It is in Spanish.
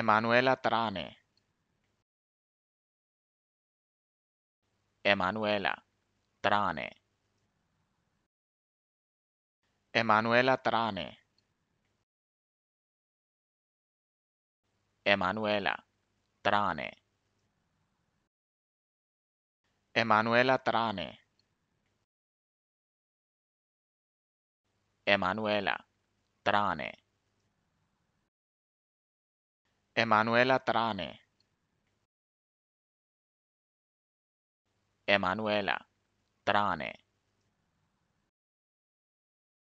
Emanuela Trane. Emanuela Trane. Emanuela Trane. Emanuela Trane. Emanuela Trane. Emanuela Trane. Emanuela Trane. Emanuela Trane.